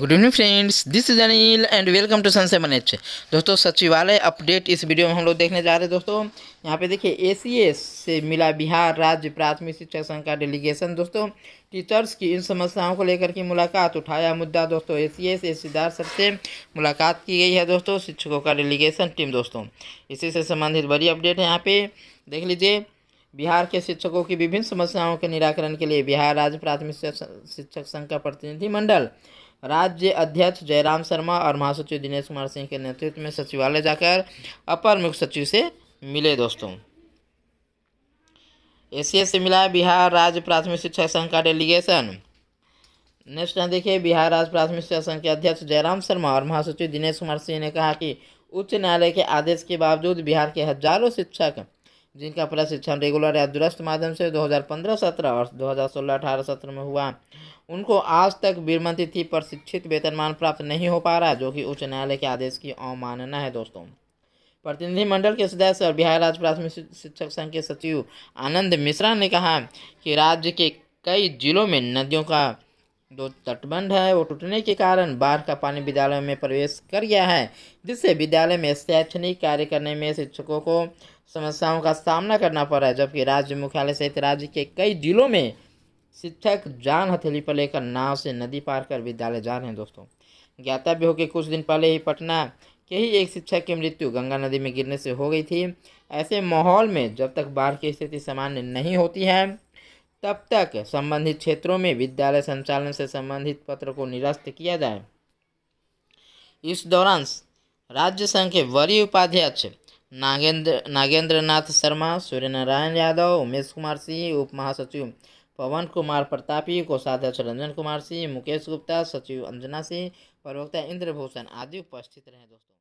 good evening friends this is Anil and welcome to सनसे मनेच दोस्तों सचिवालय अपडेट इस वीडियो में हम लोग देखने जा रहे हैं दोस्तों यहाँ पे देखिए ए से मिला बिहार राज्य प्राथमिक शिक्षा संघ का डेलीगेशन दोस्तों टीचर्स की इन समस्याओं को लेकर की मुलाकात उठाया मुद्दा दोस्तों ए सी एस सर से मुलाकात की गई है दोस्तों शिक्षकों का डेलीगेशन टीम दोस्तों इसी से संबंधित बड़ी अपडेट है यहाँ पे देख लीजिए बिहार के शिक्षकों की विभिन्न समस्याओं के निराकरण के लिए बिहार राज्य प्राथमिक शिक्षक संघ का प्रतिनिधिमंडल राज्य अध्यक्ष जयराम शर्मा और महासचिव दिनेश कुमार सिंह के नेतृत्व में सचिवालय जाकर अपर मुख्य सचिव से मिले दोस्तों एसीएस से मिला बिहार राज्य प्राथमिक शिक्षा संघ का डेलीगेशन नेक्स्ट यहाँ देखिए बिहार राज्य प्राथमिक शिक्षा संघ के अध्यक्ष जयराम शर्मा और महासचिव दिनेश कुमार सिंह ने कहा कि उच्च न्यायालय के आदेश के बावजूद बिहार के हजारों शिक्षक जिनका प्रशिक्षण रेगुलर या दुरस्थ माध्यम से 2015-17 और 2016-18 सत्र में हुआ उनको आज तक विरमन तिथि पर शिक्षित वेतनमान प्राप्त नहीं हो पा रहा जो कि उच्च न्यायालय के आदेश की अवमानना है दोस्तों प्रतिनिधिमंडल के सदस्य और बिहार राज्य प्राथमिक शिक्षक संघ के सचिव आनंद मिश्रा ने कहा कि राज्य के कई जिलों में नदियों का जो तटबंध है वो टूटने के कारण बाढ़ का पानी विद्यालय में प्रवेश कर गया है जिससे विद्यालय में शैक्षणिक कार्य करने में शिक्षकों को समस्याओं का सामना करना पड़ा है जबकि राज्य मुख्यालय सहित राज्य के कई जिलों में शिक्षक जान हथेली पर लेकर नाव से नदी पार कर विद्यालय जा रहे हैं दोस्तों ज्ञातव्य हो कि कुछ दिन पहले ही पटना के ही एक शिक्षक की मृत्यु गंगा नदी में गिरने से हो गई थी ऐसे माहौल में जब तक बाढ़ की स्थिति सामान्य नहीं होती है तब तक संबंधित क्षेत्रों में विद्यालय संचालन से संबंधित पत्र को निरस्त किया जाए इस दौरान राज्य संघ के वरीय उपाध्यक्ष नागेंद्र नागेंद्र नाथ शर्मा सूर्य नारायण यादव उमेश कुमार सिंह उप महासचिव पवन कुमार प्रतापी कोषाध्यक्ष रंजन कुमार सिंह मुकेश गुप्ता सचिव अंजना सिंह प्रवक्ता इंद्रभूषण आदि उपस्थित रहे दोस्तों